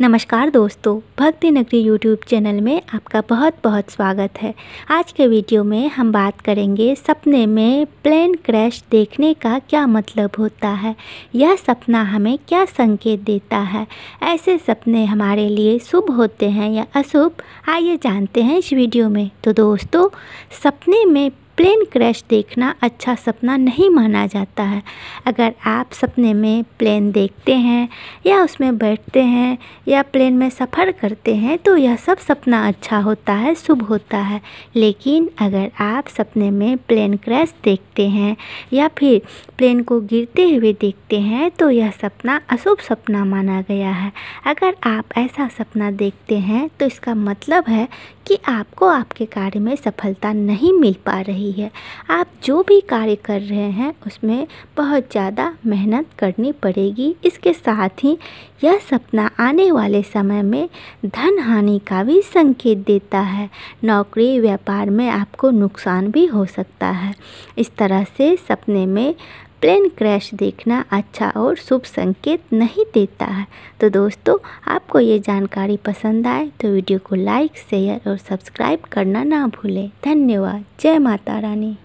नमस्कार दोस्तों भक्ति नगरी यूट्यूब चैनल में आपका बहुत बहुत स्वागत है आज के वीडियो में हम बात करेंगे सपने में प्लेन क्रैश देखने का क्या मतलब होता है यह सपना हमें क्या संकेत देता है ऐसे सपने हमारे लिए शुभ होते हैं या अशुभ आइए जानते हैं इस वीडियो में तो दोस्तों सपने में प्लेन क्रैश देखना अच्छा सपना नहीं माना जाता है अगर आप सपने में प्लेन देखते हैं या उसमें बैठते हैं या प्लेन में सफ़र करते हैं तो यह सब सपना अच्छा होता है शुभ होता है लेकिन अगर आप सपने में प्लेन क्रैश देखते हैं या फिर प्लेन को गिरते हुए देखते हैं तो यह सपना अशुभ सपना माना गया है अगर आप ऐसा सपना देखते हैं तो इसका मतलब है कि आपको आपके कार्य में सफलता नहीं मिल पा रही रही है आप जो भी कार्य कर रहे हैं उसमें बहुत ज़्यादा मेहनत करनी पड़ेगी इसके साथ ही यह सपना आने वाले समय में धन हानि का भी संकेत देता है नौकरी व्यापार में आपको नुकसान भी हो सकता है इस तरह से सपने में प्लेन क्रैश देखना अच्छा और शुभ संकेत नहीं देता है तो दोस्तों आपको ये जानकारी पसंद आए तो वीडियो को लाइक शेयर और सब्सक्राइब करना ना भूलें धन्यवाद जय माता रानी